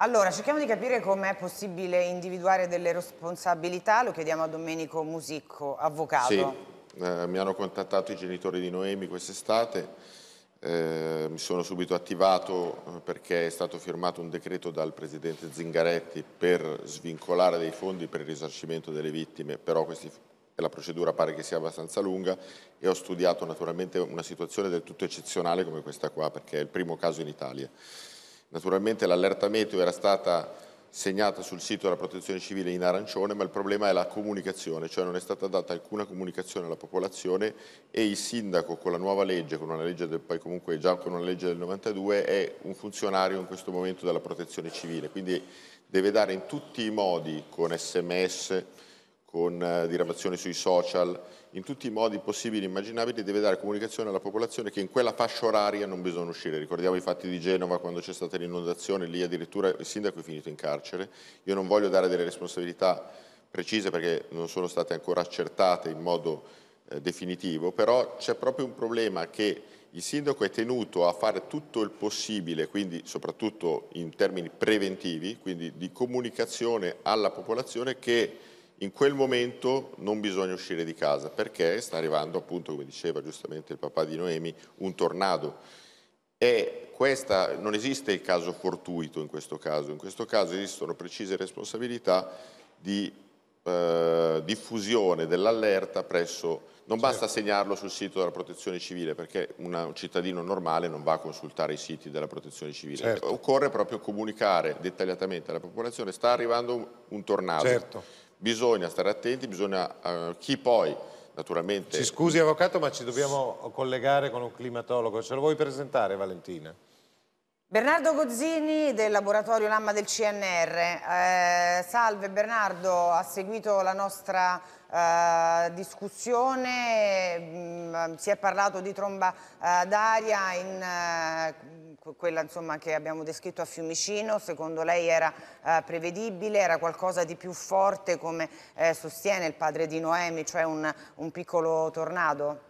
Allora, cerchiamo di capire com'è possibile individuare delle responsabilità, lo chiediamo a Domenico Musicco, avvocato. Sì, eh, mi hanno contattato i genitori di Noemi quest'estate, eh, mi sono subito attivato eh, perché è stato firmato un decreto dal presidente Zingaretti per svincolare dei fondi per il risarcimento delle vittime, però questi la procedura pare che sia abbastanza lunga e ho studiato naturalmente una situazione del tutto eccezionale come questa qua perché è il primo caso in Italia. Naturalmente l'allerta meteo era stata segnata sul sito della protezione civile in arancione, ma il problema è la comunicazione, cioè non è stata data alcuna comunicazione alla popolazione e il sindaco con la nuova legge, con una legge del, poi comunque già con una legge del 92, è un funzionario in questo momento della protezione civile, quindi deve dare in tutti i modi, con sms, con eh, diramazioni sui social, in tutti i modi possibili e immaginabili deve dare comunicazione alla popolazione che in quella fascia oraria non bisogna uscire. Ricordiamo i fatti di Genova quando c'è stata l'inondazione, lì addirittura il sindaco è finito in carcere. Io non voglio dare delle responsabilità precise perché non sono state ancora accertate in modo eh, definitivo, però c'è proprio un problema che il sindaco è tenuto a fare tutto il possibile, quindi soprattutto in termini preventivi, quindi di comunicazione alla popolazione che in quel momento non bisogna uscire di casa perché sta arrivando appunto, come diceva giustamente il papà di Noemi, un tornado. E questa, non esiste il caso fortuito in questo caso, in questo caso esistono precise responsabilità di eh, diffusione dell'allerta presso... Non certo. basta segnarlo sul sito della protezione civile perché una, un cittadino normale non va a consultare i siti della protezione civile. Certo. Occorre proprio comunicare dettagliatamente alla popolazione sta arrivando un, un tornado. Certo bisogna stare attenti, bisogna, eh, chi poi naturalmente... Ci scusi Avvocato ma ci dobbiamo collegare con un climatologo, ce lo vuoi presentare Valentina? Bernardo Gozzini del laboratorio Lamma del CNR, eh, salve Bernardo, ha seguito la nostra eh, discussione, mh, mm, si è parlato di tromba eh, d'aria in eh, quella insomma, che abbiamo descritto a Fiumicino, secondo lei era eh, prevedibile, era qualcosa di più forte come eh, sostiene il padre di Noemi, cioè un, un piccolo tornado?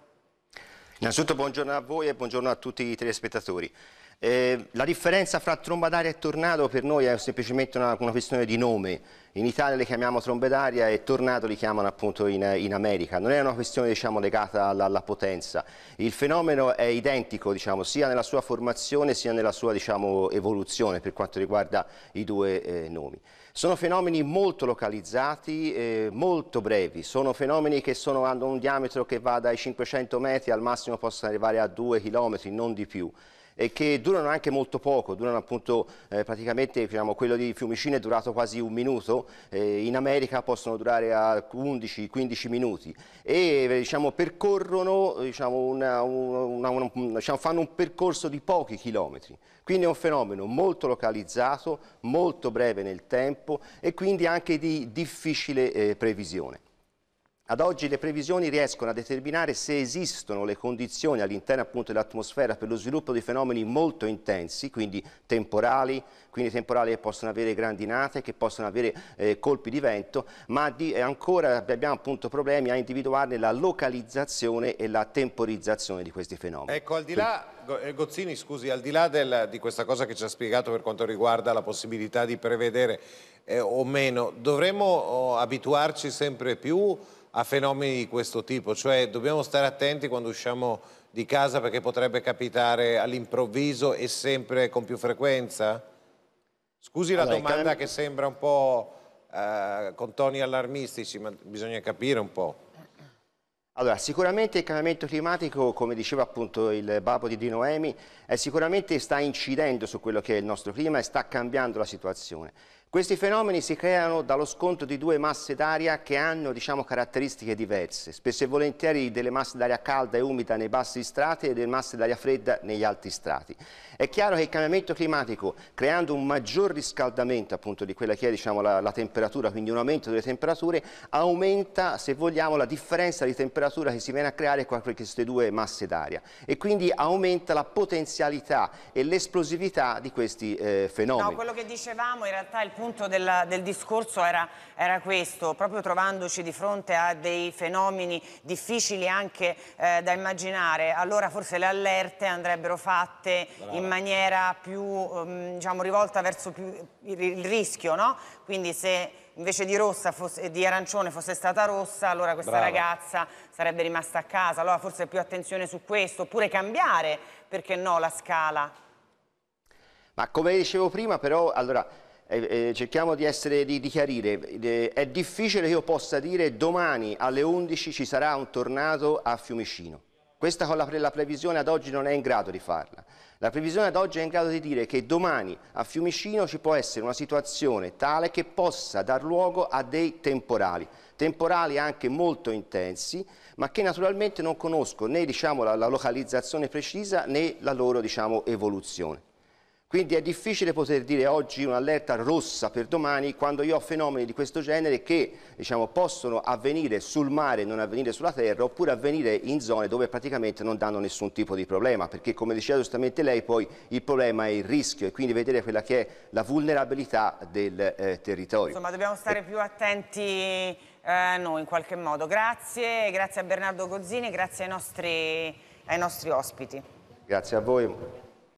Innanzitutto buongiorno a voi e buongiorno a tutti i telespettatori. Eh, la differenza fra tromba d'aria e tornado per noi è semplicemente una, una, questione di nome. In Italia le chiamiamo trombe d'aria e tornado li chiamano appunto in, in, America. Non è una questione diciamo, legata alla, alla, potenza. Il fenomeno è identico diciamo, sia nella sua formazione sia nella sua diciamo, evoluzione per quanto riguarda i due eh, nomi. Sono fenomeni molto localizzati, eh, molto brevi, sono fenomeni che sono, hanno un diametro che va dai 500 metri al massimo possono arrivare a 2 km, non di più e che durano anche molto poco, durano appunto eh, praticamente diciamo, quello di Fiumicino è durato quasi un minuto, eh, in America possono durare 11-15 minuti e diciamo, percorrono, diciamo, una, una, una, diciamo, fanno un percorso di pochi chilometri, quindi è un fenomeno molto localizzato, molto breve nel tempo e quindi anche di difficile eh, previsione. Ad oggi le previsioni riescono a determinare se esistono le condizioni all'interno dell'atmosfera per lo sviluppo di fenomeni molto intensi, quindi temporali, quindi temporali che possono avere grandinate, che possono avere eh, colpi di vento, ma di, eh, ancora abbiamo problemi a individuarne la localizzazione e la temporizzazione di questi fenomeni. Ecco, al di là eh, Gozzini, scusi, al di là del, di questa cosa che ci ha spiegato per quanto riguarda la possibilità di prevedere eh, o meno, dovremmo oh, abituarci sempre più a fenomeni di questo tipo, cioè dobbiamo stare attenti quando usciamo di casa perché potrebbe capitare all'improvviso e sempre con più frequenza? Scusi la allora, domanda che sembra un po' eh, con toni allarmistici, ma bisogna capire un po'. Allora, sicuramente il cambiamento climatico, come diceva appunto il babbo di Di Noemi, eh, sicuramente sta incidendo su quello che è il nostro clima e sta cambiando la situazione. Questi fenomeni si creano dallo scontro di due masse d'aria che hanno diciamo, caratteristiche diverse, spesso e volentieri delle masse d'aria calda e umida nei bassi strati e delle masse d'aria fredda negli alti strati. È chiaro che il cambiamento climatico, creando un maggior riscaldamento appunto, di quella che è diciamo, la, la temperatura, quindi un aumento delle temperature, aumenta, se vogliamo, la differenza di temperatura che si viene a creare con queste due masse d'aria e quindi aumenta la potenzialità e l'esplosività di questi eh, fenomeni. No, quello che dicevamo in realtà è il punto punto della, del discorso era, era, questo, proprio trovandoci di fronte a dei fenomeni difficili anche eh, da immaginare, allora forse le allerte andrebbero fatte Brava. in maniera più ehm, diciamo, rivolta verso più, il, il, rischio, no? Quindi se invece di, rossa fosse, di arancione fosse stata rossa, allora questa Brava. ragazza sarebbe rimasta a casa, allora forse più attenzione su questo, oppure cambiare, perché no, la scala. Ma come dicevo prima però, allora, eh, eh, cerchiamo di, essere, di, di chiarire, eh, è difficile che io possa dire domani alle 11 ci sarà un tornado a Fiumicino. Questa con la, pre la, previsione ad oggi non è in grado di farla. La previsione ad oggi è in grado di dire che domani a Fiumicino ci può essere una situazione tale che possa dar luogo a dei temporali, temporali anche molto intensi, ma che naturalmente non conosco né diciamo, la, la, localizzazione precisa né la loro diciamo, evoluzione. Quindi è difficile poter dire oggi un'allerta rossa per domani quando io ho fenomeni di questo genere che diciamo, possono avvenire sul mare e non avvenire sulla terra oppure avvenire in zone dove praticamente non danno nessun tipo di problema perché come diceva giustamente lei poi il problema è il rischio e quindi vedere quella che è la vulnerabilità del eh, territorio. Insomma dobbiamo stare più attenti eh, noi in qualche modo. Grazie, grazie a Bernardo Gozzini, grazie ai nostri, ai nostri ospiti. Grazie a voi.